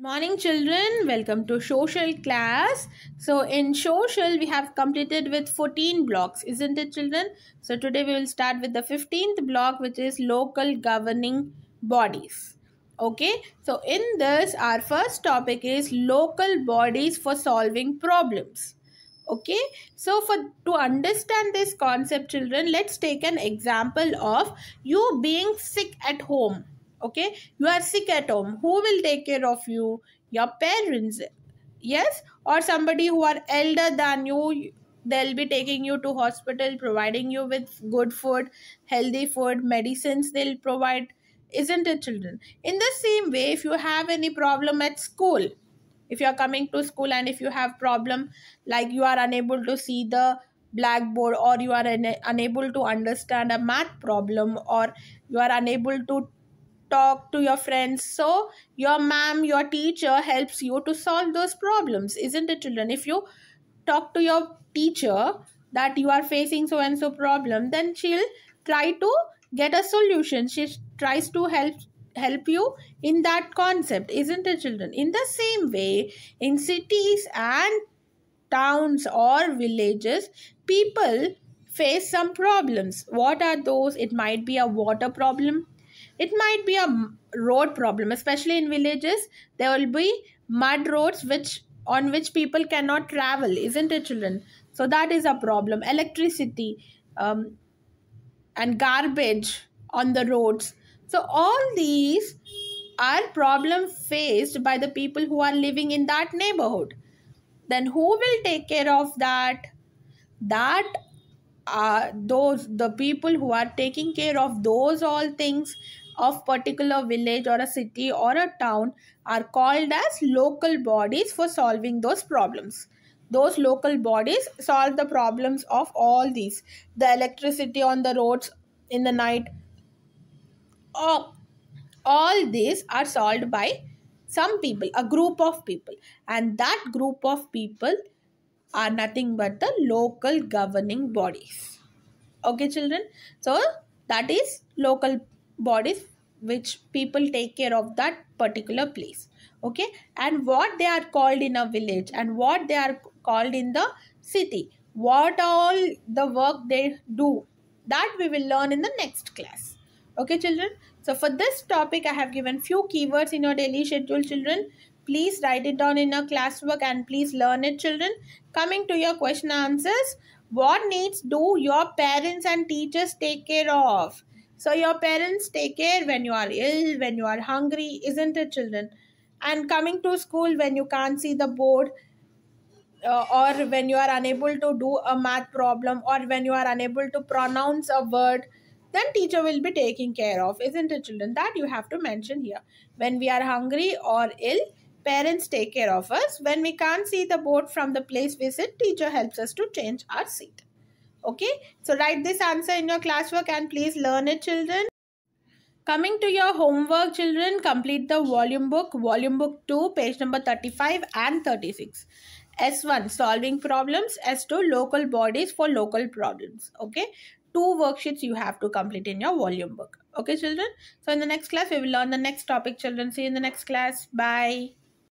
morning children welcome to social class so in social we have completed with 14 blocks isn't it children so today we will start with the 15th block which is local governing bodies okay so in this our first topic is local bodies for solving problems okay so for to understand this concept children let's take an example of you being sick at home okay you are sick at home who will take care of you your parents yes or somebody who are elder than you they'll be taking you to hospital providing you with good food healthy food medicines they'll provide isn't it children in the same way if you have any problem at school if you are coming to school and if you have problem like you are unable to see the blackboard or you are unable to understand a math problem or you are unable to talk to your friends so your ma'am your teacher helps you to solve those problems isn't it children if you talk to your teacher that you are facing so and so problem then she'll try to get a solution she tries to help help you in that concept isn't it children in the same way in cities and towns or villages people face some problems what are those it might be a water problem it might be a road problem, especially in villages. There will be mud roads which on which people cannot travel, isn't it, children? So that is a problem. Electricity um, and garbage on the roads. So all these are problem faced by the people who are living in that neighborhood. Then who will take care of that? That are uh, those the people who are taking care of those all things of particular village or a city or a town are called as local bodies for solving those problems those local bodies solve the problems of all these the electricity on the roads in the night all, all these are solved by some people a group of people and that group of people are nothing but the local governing bodies okay children so that is local bodies which people take care of that particular place okay and what they are called in a village and what they are called in the city what all the work they do that we will learn in the next class okay children so for this topic i have given few keywords in your daily schedule children please write it down in your classwork and please learn it children coming to your question answers what needs do your parents and teachers take care of so your parents take care when you are ill, when you are hungry, isn't it, children? And coming to school when you can't see the board, uh, or when you are unable to do a math problem, or when you are unable to pronounce a word, then teacher will be taking care of, isn't it, children? That you have to mention here. When we are hungry or ill, parents take care of us. When we can't see the board from the place we sit, teacher helps us to change our seat. Okay, so write this answer in your classwork and please learn it children. Coming to your homework children, complete the volume book, volume book 2, page number 35 and 36. S1 solving problems, S2 local bodies for local problems. Okay, two worksheets you have to complete in your volume book. Okay children, so in the next class we will learn the next topic children. See you in the next class. Bye.